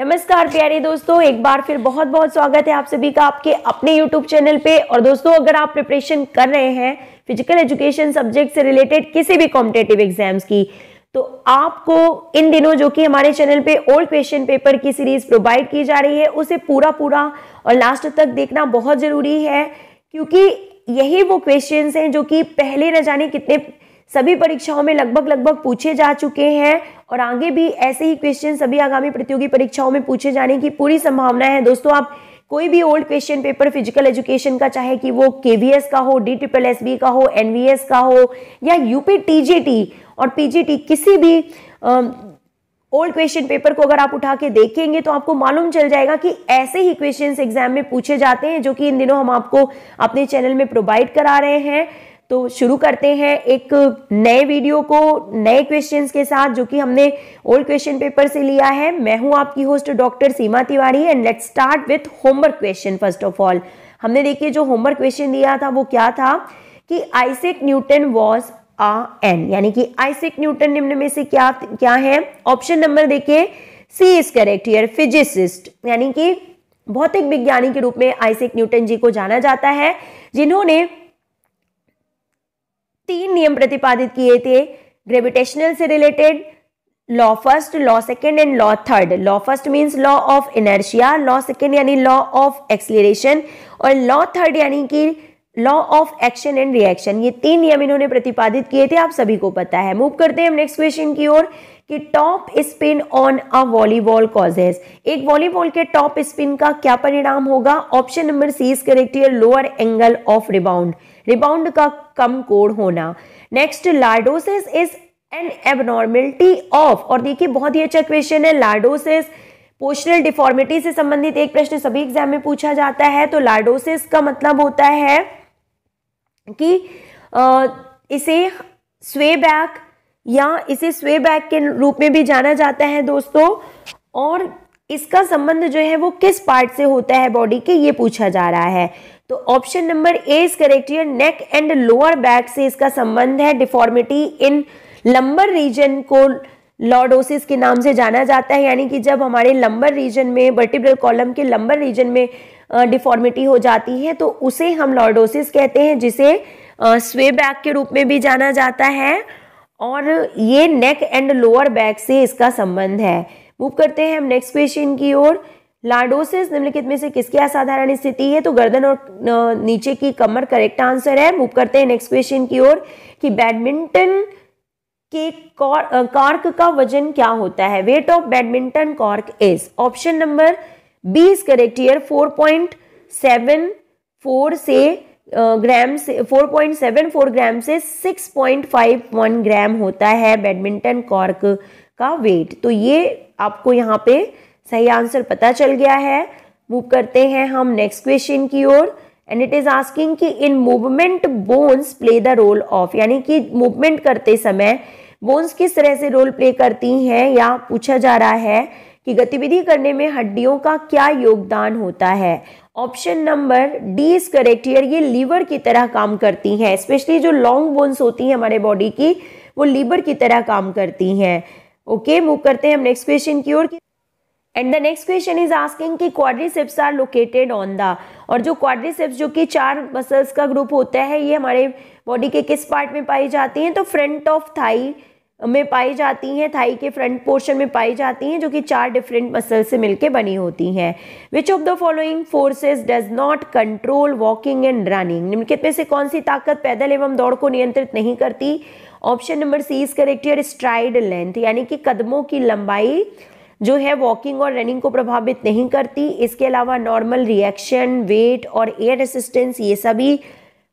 नमस्कार प्यारे दोस्तों एक बार फिर बहुत बहुत स्वागत है आप सभी का आपके अपने YouTube चैनल पे और दोस्तों अगर आप प्रिपरेशन कर रहे हैं फिजिकल एजुकेशन सब्जेक्ट से रिलेटेड किसी भी कॉम्पिटेटिव एग्जाम्स की तो आपको इन दिनों जो कि हमारे चैनल पे ओल्ड क्वेश्चन पेपर की सीरीज प्रोवाइड की जा रही है उसे पूरा पूरा और लास्ट तक देखना बहुत जरूरी है क्योंकि यही वो क्वेश्चन हैं जो कि पहले न जाने कितने सभी परीक्षाओं में लगभग लगभग पूछे जा चुके हैं और आगे भी ऐसे ही क्वेश्चन सभी आगामी प्रतियोगी परीक्षाओं में पूछे जाने की पूरी संभावना है दोस्तों आप कोई भी old question paper physical education का चाहे कि वो केवीएस का हो डी ट्रिपल एस बी का हो एनवीएस का हो या यूपी टीजीटी और पीजीटी किसी भी ओल्ड क्वेश्चन पेपर को अगर आप उठा के देखेंगे तो आपको मालूम चल जाएगा कि ऐसे ही क्वेश्चंस एग्जाम में पूछे जाते हैं जो कि इन दिनों हम आपको अपने चैनल में प्रोवाइड करा रहे हैं तो शुरू करते हैं एक नए वीडियो को नए क्वेश्चंस के साथ जो कि हमने ओल्ड क्वेश्चन पेपर से लिया है मैं हूं आपकी host doctor Seema Tiwari and let's start with homework question first of all हमने देखिए जो होमवर्क क्वेश्चन दिया था वो क्या था कि Isaac Newton was uh an यानी कि आइसेक न्यूटन निम्न में से क्या क्या है ऑप्शन नंबर देखिए C is correct here physicist यानी कि भौतिक विज्ञानी के रूप में आइसेक न्यूटन जी को जाना जाता है जिन्होंने तीन नियम प्रतिपादित किए थे ग्रेविटेशनल से related law first law second and law third law first means law of inertia law second यानी लॉ ऑफ एक्सलेशन और लॉ थर्ड यानी कि law of action and reaction ये तीन नियम इन्होंने प्रतिपादित किए थे आप सभी को पता है मूव करते हैं हम नेक्स्ट क्वेश्चन की ओर कि top spin on a volleyball causes एक वॉलीबॉल के टॉप स्पिन का क्या परिणाम होगा option number C is correct ये lower angle of rebound rebound का कम कोण होना next lordosis is an abnormality of और देखिए बहुत ही अच्छा क्वेश्चन है लार्डोसिस पोस्टरल डिफॉर्मिटी से संबंधित एक प्रश्न सभी एग्जाम में पूछा जाता है तो लार्डोसिस का मतलब होता है कि इसे स्वे बैक या इसे स्वे बैक के रूप में भी जाना जाता है दोस्तों और इसका संबंध जो है वो किस पार्ट से होता है बॉडी के ये पूछा जा रहा है तो option number A is correct here neck and lower back से इसका संबंध है डिफॉर्मिटी इन लंबर रीजन को लॉडोसिस के नाम से जाना जाता है यानी कि जब हमारे लंबर रीजन में वर्टिब्रल कॉलम के लंबर रीजन में डिफॉर्मिटी हो जाती है तो उसे हम लॉर्डोसिस कहते हैं जिसे स्वे बैक के रूप में भी जाना जाता है और ये नेक एंड लोअर बैक से इसका संबंध है मूव करते हैं हम नेक्स्ट क्वेश्चन की ओर लार्डोसिस निम्नलिखित में से किसकी असाधारण स्थिति है तो गर्दन और नीचे की कमर करेक्ट आंसर है मूव करते हैं नेक्स्ट क्वेश्चन की ओर कि बैडमिंटन के कॉर्क का वजन क्या होता है weight of badminton cork is option number B is correct here four point seven four से ग्राम से 4.74 ग्राम से 6.51 ग्राम होता है बैडमिंटन कॉर्क का वेट तो ये आपको यहाँ पे सही आंसर पता चल गया है मूव करते हैं हम नेक्स्ट क्वेश्चन की ओर एंड इट इज आस्किंग कि in movement bones play the role of यानी कि मूवमेंट करते समय बोन्स किस तरह से रोल प्ले करती हैं या पूछा जा रहा है कि गतिविधि करने में हड्डियों का क्या योगदान होता है option number D is correct here ये लीवर की तरह काम करती हैं स्पेशली जो लॉन्ग बोन्स होती हैं हमारे बॉडी की वो लीवर की तरह काम करती हैं ओके मूव करते हैं हम नेक्स्ट क्वेश्चन की ओर and the next question is asking कि quadriceps are located on the और जो क्वाड्रिसेप्स जो कि चार मसल्स का ग्रुप होता है ये हमारे बॉडी के किस पार्ट में पाई जाती हैं तो फ्रंट ऑफ थाई में पाई जाती हैं थाई के फ्रंट पोर्शन में पाई जाती हैं जो कि चार डिफरेंट मसल से मिलकर बनी होती हैं which of the following forces does not control walking and running निम्नलिखित में से कौन सी ताकत पैदल एवं दौड़ को नियंत्रित नहीं करती option number C is correct here stride length यानी कि कदमों की लंबाई जो है वॉकिंग और रनिंग को प्रभावित नहीं करती इसके अलावा नॉर्मल रिएक्शन वेट और एयर असिस्टेंस ये सभी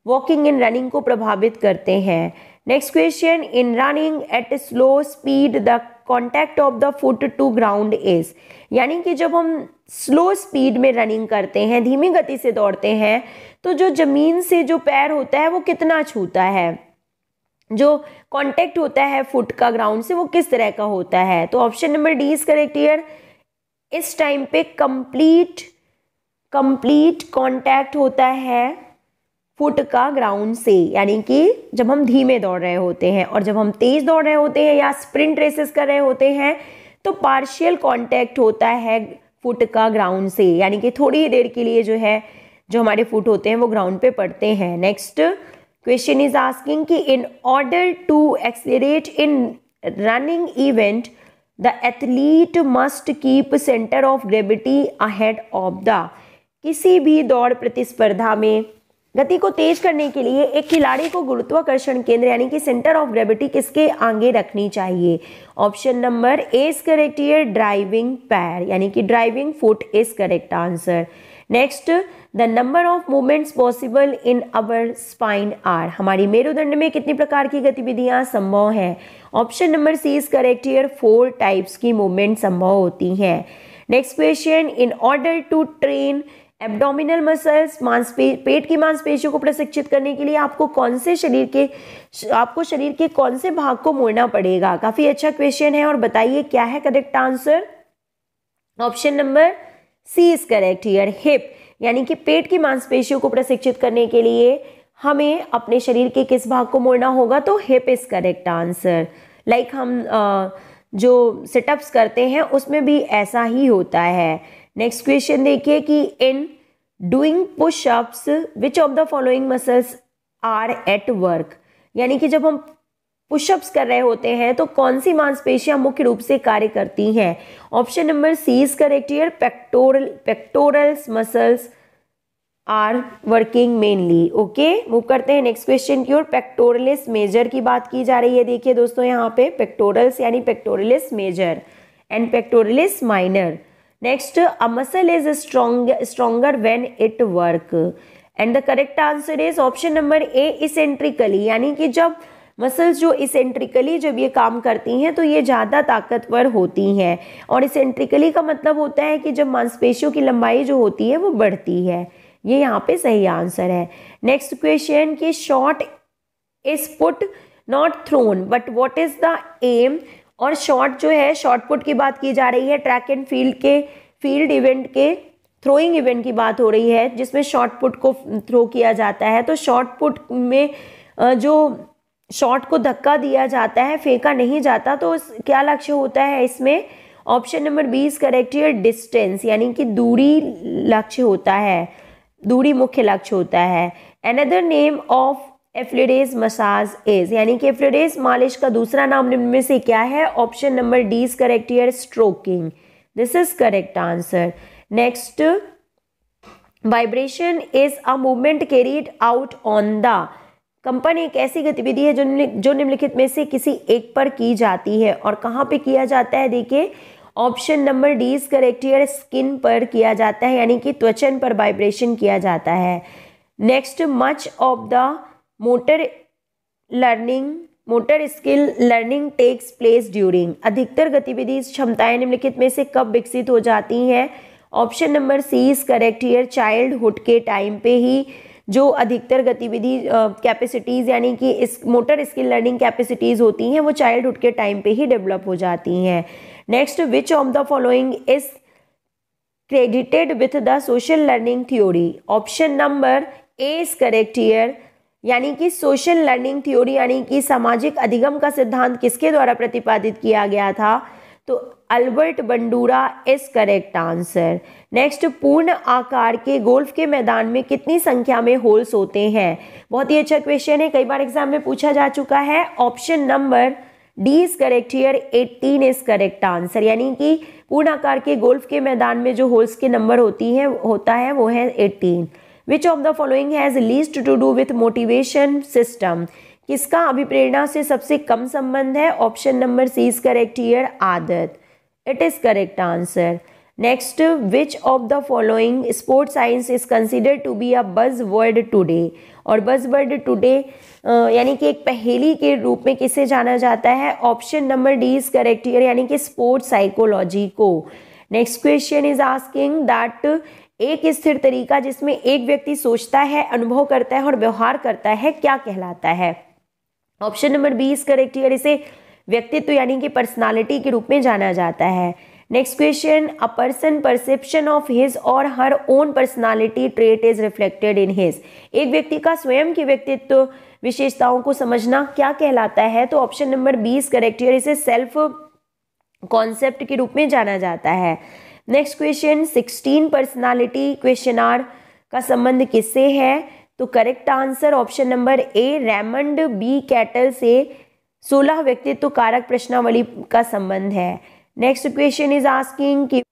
वॉकिंग एंड रनिंग को प्रभावित करते हैं next question in running at slow speed the contact of the foot to ground is यानी कि जब हम स्लो स्पीड में रनिंग करते हैं धीमी गति से दौड़ते हैं तो जो ज़मीन से जो पैर होता है वो कितना छूता है जो कॉन्टैक्ट होता है फुट का ग्राउंड से वो किस तरह का होता है तो option number D is correct here इस टाइम पे कंप्लीट कंप्लीट कॉन्टैक्ट होता है फुट का ग्राउंड से यानी कि जब हम धीमे दौड़ रहे होते हैं और जब हम तेज़ दौड़ रहे होते हैं या स्प्रिंट रेसेस कर रहे होते हैं तो पार्शियल कॉन्टैक्ट होता है फुट का ग्राउंड से यानी कि थोड़ी ही देर के लिए जो है जो हमारे फुट होते हैं वो ग्राउंड पे पड़ते हैं नेक्स्ट क्वेश्चन इज आस्किंग कि in order to excel in running event the athlete must keep centre of gravity ahead of the किसी भी दौड़ प्रतिस्पर्धा में गति को तेज करने के लिए एक खिलाड़ी को गुरुत्वाकर्षण केंद्र यानी कि सेंटर ऑफ ग्रेविटी किसके आगे रखनी चाहिए option number A is correct here driving पैर यानी कि driving foot is correct answer next the number of movements possible in our spine are हमारी मेरुदंड में कितनी प्रकार की गतिविधियां संभव हैं option number C is correct here four types की मूवमेंट संभव होती हैं next question in order to train abdominal muscles मांसपे पेट की मांसपेशियों को प्रशिक्षित करने के लिए आपको कौन से शरीर के आपको शरीर के कौन से भाग को मोड़ना पड़ेगा काफ़ी अच्छा क्वेश्चन है और बताइए क्या है correct answer option number C is correct here hip यानी कि पेट की मांसपेशियों को प्रशिक्षित करने के लिए हमें अपने शरीर के किस भाग को मोड़ना होगा तो hip is correct answer like हम आ, जो सिटअप्स करते हैं उसमें भी ऐसा ही होता है नेक्स्ट क्वेश्चन देखिए कि in doing pushups which of the following muscles are at work यानी कि जब हम पुशअप्स कर रहे होते हैं तो कौन सी मांसपेशियां मुख्य रूप से कार्य करती हैं option number C is correct here pectoral pectorals muscles are working mainly okay move करते हैं नेक्स्ट क्वेश्चन की ओर पेक्टोरलिस मेजर की बात की जा रही है देखिए दोस्तों यहाँ पे पेक्टोरल्स यानी pectoralis major and pectoralis minor next a muscle is strong stronger when it work and the correct answer is option number A eccentrically यानी कि जब मसल्स जो इसेंट्रिकली जब ये काम करती हैं तो ये ज़्यादा ताकतवर होती हैं और इसेंट्रिकली का मतलब होता है कि जब मांसपेशियों की लंबाई जो होती है वो बढ़ती है ये यहाँ पे सही आंसर है नेक्स्ट क्वेश्चन कि shot is put not thrown but what is the aim और शॉट जो है शॉर्टपुट पुट की बात की जा रही है ट्रैक एंड फील्ड के फील्ड इवेंट के थ्रोइंग इवेंट की बात हो रही है जिसमें शॉर्ट पुट को थ्रो किया जाता है तो शॉर्ट पुट में जो शॉट को धक्का दिया जाता है फेंका नहीं जाता तो क्या लक्ष्य होता है इसमें option number B is correct ये डिस्टेंस यानी कि दूरी लक्ष्य होता है दूरी मुख्य लक्ष्य होता है another name of effleurage massage is यानी कि एफ्लिडेज मालिश का दूसरा नाम निम्न में से क्या है option number D is correct here stroking this is correct answer next vibration is a movement carried out on the कंपन एक ऐसी गतिविधि है जो जो निम्नलिखित में से किसी एक पर की जाती है और कहाँ पे किया जाता है देखिए option number D is correct here skin पर किया जाता है यानी कि त्वचन पर वाइब्रेशन किया जाता है next much of the motor learning motor skill learning takes place during अधिकतर गतिविधि क्षमताएं निम्नलिखित में से कब विकसित हो जाती हैं option number C is correct here hood के टाइम पे ही जो अधिकतर गतिविधि कैपेसिटीज़ यानी कि इस मोटर स्किल लर्निंग कैपेसिटीज़ होती हैं वो चाइल्ड हुड के टाइम पे ही डेवलप हो जाती हैं next which of the following is credited with the social learning theory option number A is correct here यानी कि सोशल लर्निंग थ्योरी यानी कि सामाजिक अधिगम का सिद्धांत किसके द्वारा प्रतिपादित किया गया था तो Albert Bandura is correct answer next पूर्ण आकार के गोल्फ के मैदान में कितनी संख्या में होल्स होते हैं बहुत ही अच्छा क्वेश्चन है कई बार एग्जाम में पूछा जा चुका है option number D is correct here eighteen is correct answer यानी कि पूर्ण आकार के गोल्फ के मैदान में जो होल्स के नंबर होती है होता है वो है eighteen which of the following has least to do with motivation system किसका अभिप्रेरणा से सबसे कम संबंध है option number C is correct here आदत it is correct answer next which of the following sports science is consider to be a buzz word today और बज वर्ड टूडे यानी कि एक पहेली के रूप में किसे जाना जाता है option number D is correct here यानी कि स्पोर्ट्स साइकोलॉजी को next question is asking that एक स्थिर तरीका जिसमें एक व्यक्ति सोचता है अनुभव करता है और व्यवहार करता है क्या कहलाता है option number B is correct here इसे व्यक्तित्व यानी कि पर्सनालिटी के रूप में जाना जाता है next question a person perception of his और her own personality trait is reflected in his एक व्यक्ति का स्वयं के व्यक्तित्व विशेषताओं को समझना क्या कहलाता है तो option number B is correct here इसे सेल्फ कॉन्सेप्ट के रूप में जाना जाता है next question sixteen personality questionnaire का संबंध किससे है तो correct answer option number A Raymond B Cattell से सोलह व्यक्तित्व कारक प्रश्नावली का संबंध है नेक्स्ट क्वेश्चन इज आस्किंग कि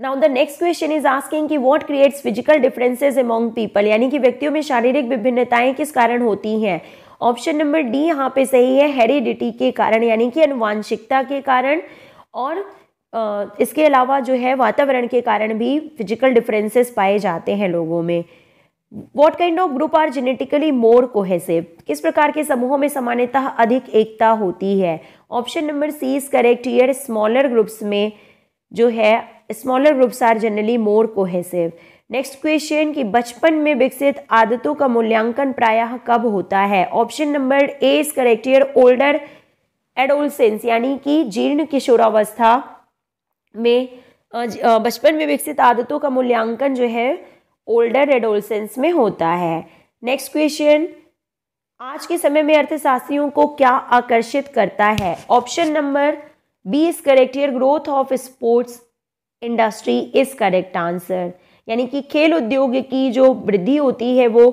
now the next question is asking कि what creates physical differences among people यानी कि व्यक्तियों में शारीरिक विभिन्नताएं किस कारण होती हैं ऑप्शन नंबर डी यहाँ पे सही है हेरिडिटी के कारण यानी कि अनुवांशिकता के कारण और इसके अलावा जो है वातावरण के कारण भी फिजिकल डिफरेंसेस पाए जाते हैं लोगों में what kind of group are genetically more cohesive किस प्रकार के समूहों में सामान्यतः अधिक एकता होती है option number C is correct here smaller groups में जो है smaller groups are generally more cohesive next question कि बचपन में विकसित आदतों का मूल्यांकन प्रायः कब होता है option number A is correct here older adolescence यानी कि जीर्ण किशोरावस्था में बचपन में विकसित आदतों का मूल्यांकन जो है ओल्डर एडोलसेंस में होता है नेक्स्ट क्वेश्चन आज के समय में अर्थशास्त्रियों को क्या आकर्षित करता है option number B is correct here growth of sports industry is correct answer यानी कि खेल उद्योग की जो वृद्धि होती है वो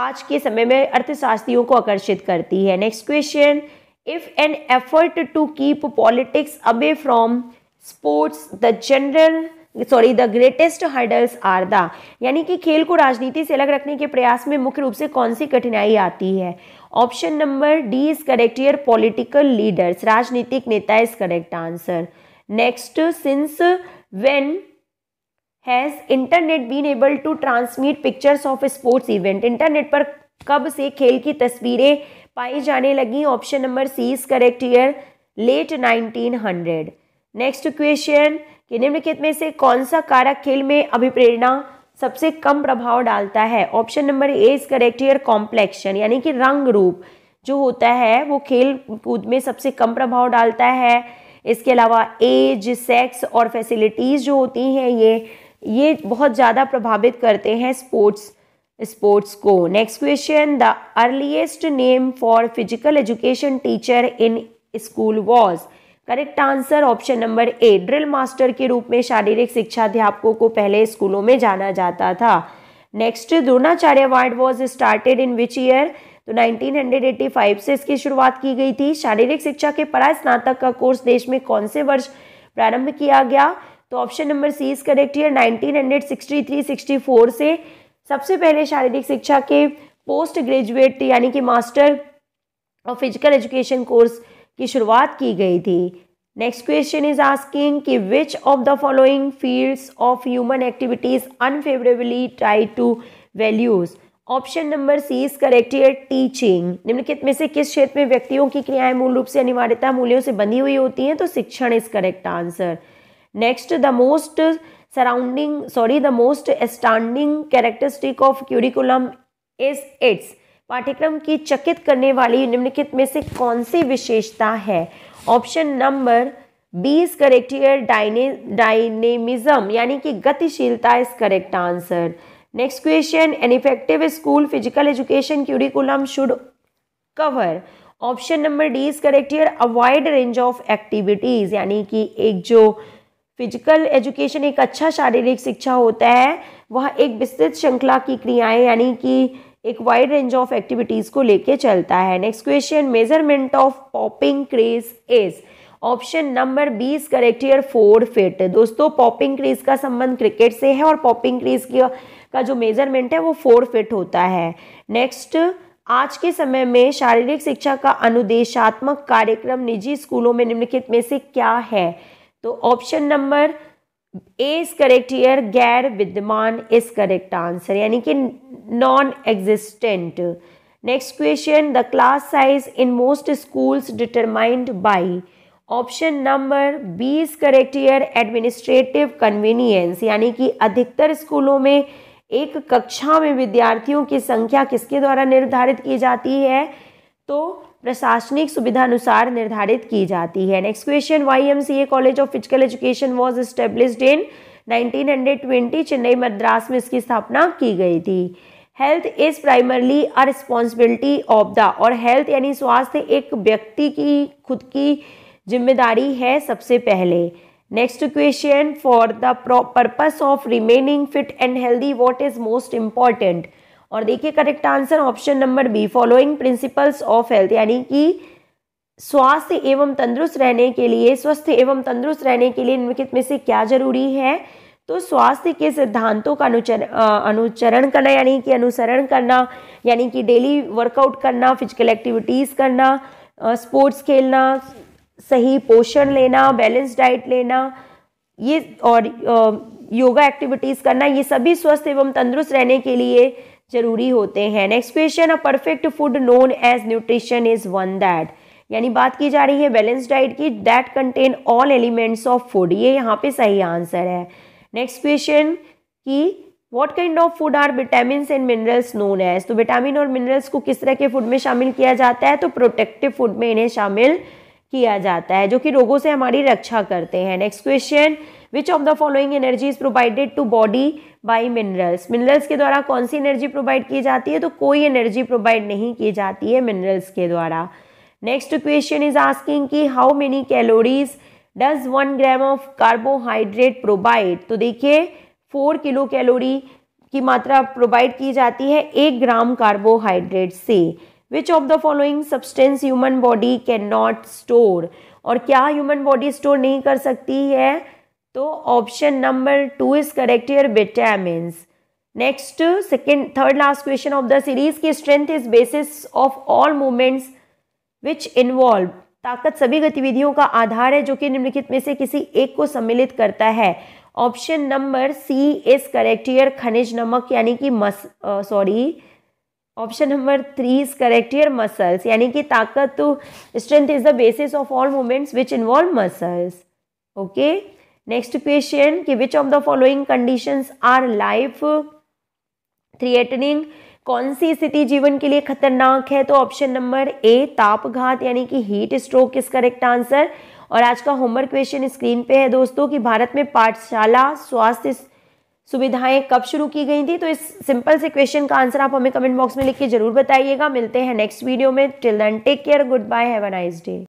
आज के समय में अर्थशास्त्रियों को आकर्षित करती है next question if an effort to keep politics away from sports the general sorry the greatest hurdles are the यानी कि खेल को राजनीति से अलग रखने के प्रयास में मुख्य रूप से कौन सी कठिनाई आती है option number D is correct here political leaders राजनीतिक नेता is correct answer next since when has internet been able to transmit pictures of sports event internet पर कब से खेल की तस्वीरें पाई जाने लगी option number C is correct here late 1900 next question कि निम्नलिखित में से कौन सा कारक खेल में अभिप्रेरणा सबसे कम प्रभाव डालता है option number A is correct here complexion यानी कि रंग रूप जो होता है वो खेल कूद में सबसे कम प्रभाव डालता है इसके अलावा एज सेक्स और फैसिलिटीज़ जो होती हैं ये ये बहुत ज़्यादा प्रभावित करते हैं स्पोर्ट्स स्पोर्ट्स को next question the earliest name for physical education teacher in school was correct answer option number A drill master के रूप में शारीरिक शिक्षा अध्यापकों को पहले स्कूलों में जाना जाता था next Dronacharya award was started in which year तो 1985 से इसकी शुरुआत की गई थी शारीरिक शिक्षा के परा स्नातक का कोर्स देश में कौन से वर्ष प्रारंभ किया गया तो option number C is correct here 1963-64 से सबसे पहले शारीरिक शिक्षा के पोस्ट ग्रेजुएट यानी कि मास्टर और फिजिकल एजुकेशन कोर्स की शुरुआत की गई थी नेक्स्ट क्वेश्चन इज आस्किंग कि which of the following fields of human activities unfavourably try to values option number C is correct teaching निम्नलिखित में से किस क्षेत्र में व्यक्तियों की क्रियाएं मूल रूप से अनिवार्यता मूल्यों से बंधी हुई होती हैं तो शिक्षण is correct answer next the most surrounding sorry the most astounding characteristic of curriculum is its पाठ्यक्रम की चकित करने वाली निम्नलिखित में से कौन सी विशेषता है option number is correct here डाइने डायनेमिज्म यानी कि गतिशीलता is correct answer next question an effective school physical education curriculum should cover option number D is correct here avoid range of activities यानी कि एक जो फिजिकल एजुकेशन एक अच्छा शारीरिक शिक्षा होता है वह एक विस्तृत श्रृंखला की क्रियाएं यानी कि एक वाइड रेंज ऑफ एक्टिविटीज़ को लेके चलता है next question measurement of popping crease is option number B is correct here four feet दोस्तों पॉपिंग क्रेज का संबंध क्रिकेट से है और पॉपिंग क्रीज की का जो मेजरमेंट है वो फोर फिट होता है नेक्स्ट आज के समय में शारीरिक शिक्षा का अनुदेशात्मक कार्यक्रम निजी स्कूलों में निम्नलिखित में से क्या है तो option number A is correct here गैर विद्यमान इज करेक्ट आंसर यानी कि non existent next question the class size in most schools determined by option number B is correct here administrative convenience यानी कि अधिकतर स्कूलों में एक कक्षा में विद्यार्थियों की संख्या किसके द्वारा निर्धारित की जाती है तो प्रशासनिक सुविधा अनुसार निर्धारित की जाती है next question Y college of physical education was established in 1920 Chennai Madras में इसकी स्थापना की गई थी health is primarily a responsibility of the और हेल्थ यानी स्वास्थ्य एक व्यक्ति की खुद की जिम्मेदारी है सबसे पहले next question for the purpose of remaining fit and healthy what is most important और देखिए correct answer option number B following principles of health यानी कि स्वास्थ्य एवं तंदुरुस्त रहने के लिए स्वस्थ एवं तंदुरुस्त रहने के लिए निम्नलिखित में से क्या जरूरी है तो स्वास्थ्य के सिद्धांतों का अनुचर अनुचरण करना यानी कि अनुसरण करना यानी कि डेली वर्कआउट करना फिजिकल एक्टिविटीज़ करना स्पोर्ट्स खेलना सही पोषण लेना बैलेंस डाइट लेना ये और योगा एक्टिविटीज़ करना ये सभी स्वस्थ एवं तंदुरुस्त रहने के लिए जरूरी होते हैं next question a perfect food known as nutrition is one that यानी बात की जा रही है बैलेंस डाइट की that contain all elements of food ये यहाँ पे सही आंसर है नेक्स्ट क्वेश्चन की what kind of food are vitamin and minerals known as तो विटामिन और मिनरल्स को किस तरह के फूड में शामिल किया जाता है तो प्रोटेक्टिव फूड में इन्हें शामिल किया जाता है जो कि रोगों से हमारी रक्षा करते हैं next question which of the following energy is provided to body by minerals minerals के द्वारा कौन सी एनर्जी प्रोवाइड की जाती है तो कोई एनर्जी प्रोवाइड नहीं की जाती है मिनरल्स के द्वारा नेक्स्ट क्वेश्चन इज आस्किंग कि how many calories does one gram of carbohydrate provide तो देखिए फोर किलो कैलोरी की मात्रा प्रोवाइड की जाती है एक ग्राम कार्बोहाइड्रेट से which of the following substance human body can not store और क्या ह्यूमन बॉडी स्टोर नहीं कर सकती है तो option number two is correct here vitamin next second third last question of the series की strength is basis of all movements which involve ताकत सभी गतिविधियों का आधार है जो कि निम्नलिखित में से किसी एक को सम्मिलित करता है option number C is correct here खनिज नमक यानी कि मस sorry option number three is correct here muscles यानी कि ताकत strength is the basis of all movements which involve muscles okay next question कि which of the following conditions are life threatening कौन सी स्थिति जीवन के लिए खतरनाक है तो ऑप्शन नंबर ए तापघात यानी कि heat stroke is correct answer और आज का होमवर्क क्वेश्चन स्क्रीन पे है दोस्तों कि भारत में पाठशाला स्वास्थ्य सुविधाएं कब शुरू की गई थी तो इस सिंपल से क्वेश्चन का आंसर आप हमें कमेंट बॉक्स में लिख के जरूर बताइएगा मिलते हैं नेक्स्ट वीडियो में till then take care goodbye have a nice day